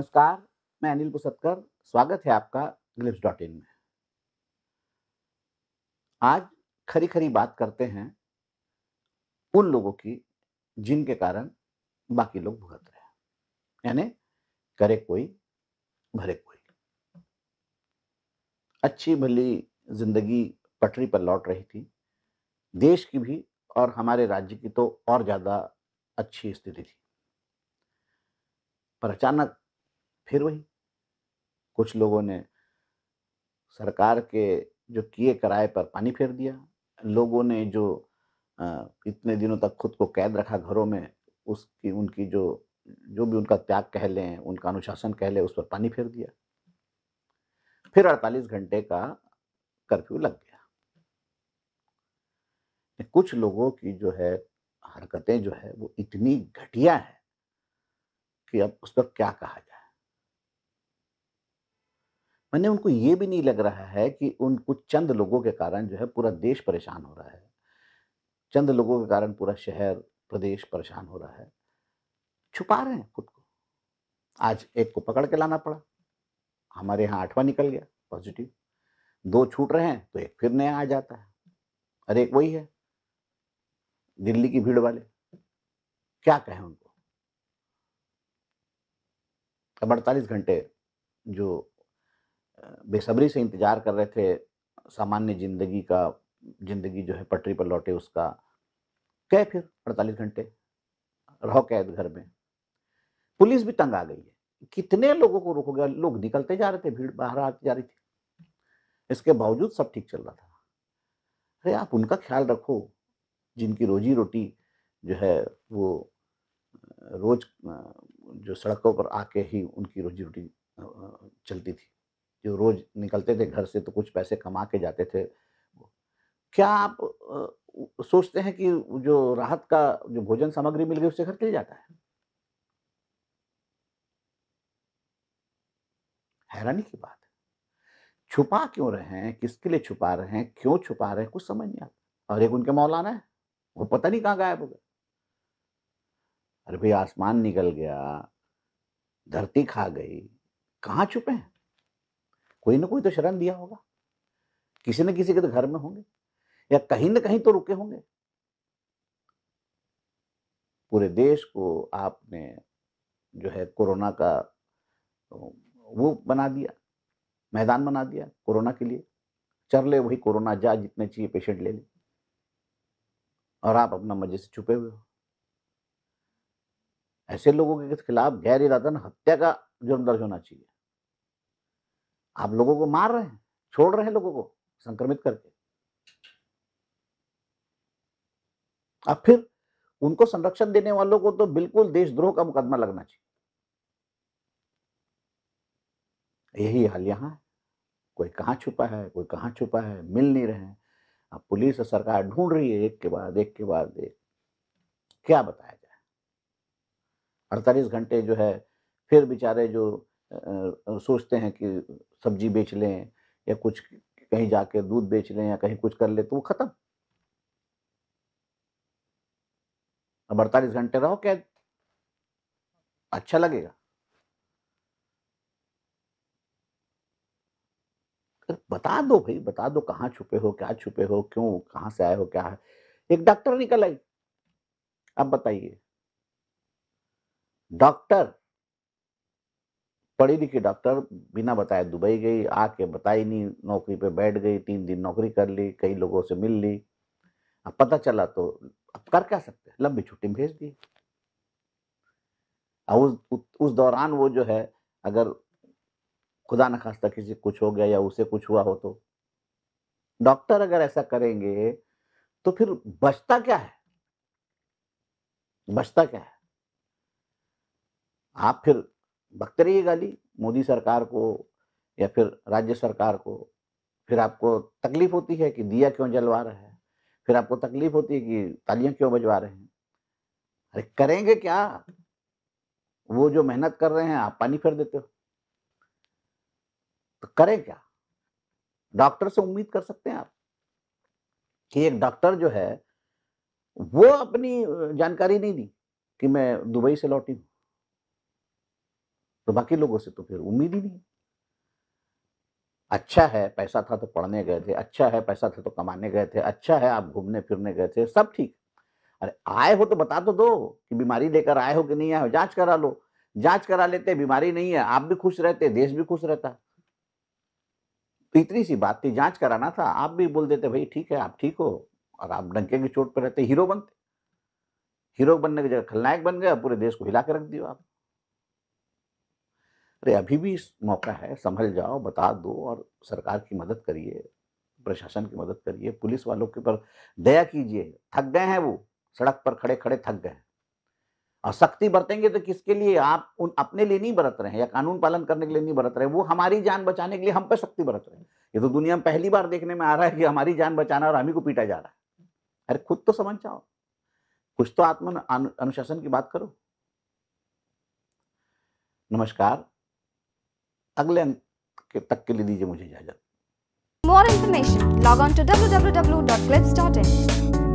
नमस्कार मैं अनिल पुसतकर स्वागत है आपका ग्लिप्स डॉट इन में आज खरी खरी बात करते हैं उन लोगों की जिनके कारण बाकी लोग भुगत रहे हैं यानी करे कोई भरे कोई अच्छी भली जिंदगी पटरी पर लौट रही थी देश की भी और हमारे राज्य की तो और ज़्यादा अच्छी स्थिति थी पर अचानक फिर वही कुछ लोगों ने सरकार के जो किए किराए पर पानी फेर दिया लोगों ने जो इतने दिनों तक खुद को कैद रखा घरों में उसकी उनकी जो जो भी उनका त्याग कह लें उनका अनुशासन कह लें उस पर पानी फेर दिया फिर 48 घंटे का कर्फ्यू लग गया कुछ लोगों की जो है हरकतें जो है वो इतनी घटिया है कि अब उस पर क्या कहा जाए मैंने उनको ये भी नहीं लग रहा है कि उन कुछ चंद लोगों के कारण जो है पूरा देश परेशान हो रहा है चंद लोगों के कारण पूरा शहर प्रदेश परेशान हो रहा है छुपा रहे हैं खुद को आज एक को पकड़ के लाना पड़ा हमारे यहाँ आठवां निकल गया पॉजिटिव दो छूट रहे हैं तो एक फिर नया आ जाता है अरे एक वही है दिल्ली की भीड़ वाले क्या कहें उनको अब अड़तालीस घंटे जो बेसब्री से इंतज़ार कर रहे थे सामान्य जिंदगी का जिंदगी जो है पटरी पर लौटे उसका कह फिर अड़तालीस घंटे रहो कैद घर में पुलिस भी तंग आ गई है कितने लोगों को रोको गया लोग निकलते जा रहे थे भीड़ बाहर आती जा रही थी इसके बावजूद सब ठीक चल रहा था अरे आप उनका ख्याल रखो जिनकी रोजी रोटी जो है वो रोज जो सड़कों पर आके ही उनकी रोजी रोटी चलती थी जो रोज निकलते थे घर से तो कुछ पैसे कमा के जाते थे क्या आप सोचते हैं कि जो राहत का जो भोजन सामग्री मिल गई उससे घर चल जाता है हैरानी की बात है छुपा क्यों रहे हैं किसके लिए छुपा रहे हैं क्यों छुपा रहे हैं कुछ समझ नहीं आता और एक उनके मौलाना है वो पता नहीं कहाँ गायब हो गया अरे भाई आसमान निकल गया धरती खा गई कहाँ छुपे हैं कोई ना कोई तो शरण दिया होगा किसी न किसी के तो घर में होंगे या कहीं ना कहीं तो रुके होंगे पूरे देश को आपने जो है कोरोना का वो बना दिया मैदान बना दिया कोरोना के लिए चर ले वही कोरोना जा जितने चाहिए पेशेंट ले ले और आप अपना मजे से छुपे हुए हो ऐसे लोगों के खिलाफ गैर इरादन हत्या का जुर्म दर्ज होना चाहिए आप लोगों को मार रहे हैं छोड़ रहे हैं लोगों को संक्रमित करके अब फिर उनको संरक्षण देने वालों को तो बिल्कुल देशद्रोह का मुकदमा लगना चाहिए यही हाल यहां है कोई कहां छुपा है कोई कहां छुपा है मिल नहीं रहे हैं अब पुलिस और सरकार ढूंढ रही है एक के बाद एक के बाद एक क्या बताया जाए अड़तालीस घंटे जो है फिर बेचारे जो सोचते हैं कि सब्जी बेच लें या कुछ कहीं जाके दूध बेच लें या कहीं कुछ कर ले तो वो खत्म अब अड़तालीस घंटे रहो कैद अच्छा लगेगा बता दो भाई बता दो कहां छुपे हो क्या छुपे हो क्यों कहां से आए हो क्या है एक डॉक्टर निकल आई अब बताइए डॉक्टर पढ़ी लिखी डॉक्टर बिना बताए दुबई गई आके बताई नहीं नौकरी पे बैठ गई तीन दिन नौकरी कर ली कई लोगों से मिल ली अब पता चला तो अब कर क्या सकते लंबी छुट्टी में भेज दी उस उस दौरान वो जो है अगर खुदा न खास्ता किसी कुछ हो गया या उसे कुछ हुआ हो तो डॉक्टर अगर ऐसा करेंगे तो फिर बचता क्या है बचता क्या है आप फिर बकते रहिए गाली मोदी सरकार को या फिर राज्य सरकार को फिर आपको तकलीफ होती है कि दिया क्यों जलवा रहा है फिर आपको तकलीफ होती है कि तालियां क्यों बजवा रहे हैं अरे करेंगे क्या वो जो मेहनत कर रहे हैं आप पानी फेर देते हो तो करें क्या डॉक्टर से उम्मीद कर सकते हैं आप कि एक डॉक्टर जो है वो अपनी जानकारी नहीं दी कि मैं दुबई से लौटी हूं तो बाकी लोगों से तो फिर उम्मीद ही नहीं अच्छा है पैसा था तो पढ़ने गए थे अच्छा है पैसा था तो कमाने गए थे अच्छा है आप घूमने फिरने गए थे सब ठीक अरे आए हो तो बता तो दो कि बीमारी लेकर आए हो कि नहीं आए हो जांच करा लो जांच करा लेते बीमारी नहीं है आप भी खुश रहते देश भी खुश रहता तो इतनी सी बात थी जांच कराना था आप भी बोल देते भाई ठीक है आप ठीक हो और आप डंके की चोट पर रहते हीरो बनते हीरो बनने की जगह खलनायक बन गए पूरे देश को हिला के रख दियो आप अरे अभी भी मौका है संभल जाओ बता दो और सरकार की मदद करिए प्रशासन की मदद करिए पुलिस वालों के ऊपर दया कीजिए थक गए हैं वो सड़क पर खड़े खड़े थक गए हैं और सख्ती बरतेंगे तो किसके लिए आप उन अपने लिए नहीं बरत रहे हैं या कानून पालन करने के लिए नहीं बरत रहे वो हमारी जान बचाने के लिए हम पर सख्ती बरत रहे हैं ये तो दुनिया में पहली बार देखने में आ रहा है कि हमारी जान बचाना और हम ही को पीटा जा रहा है अरे खुद तो समझ जाओ कुछ तो आत्म अनुशासन की बात करो नमस्कार अगले के तक के लिए दीजिए मुझे इजाजत more information log on to W W W dot clips dot in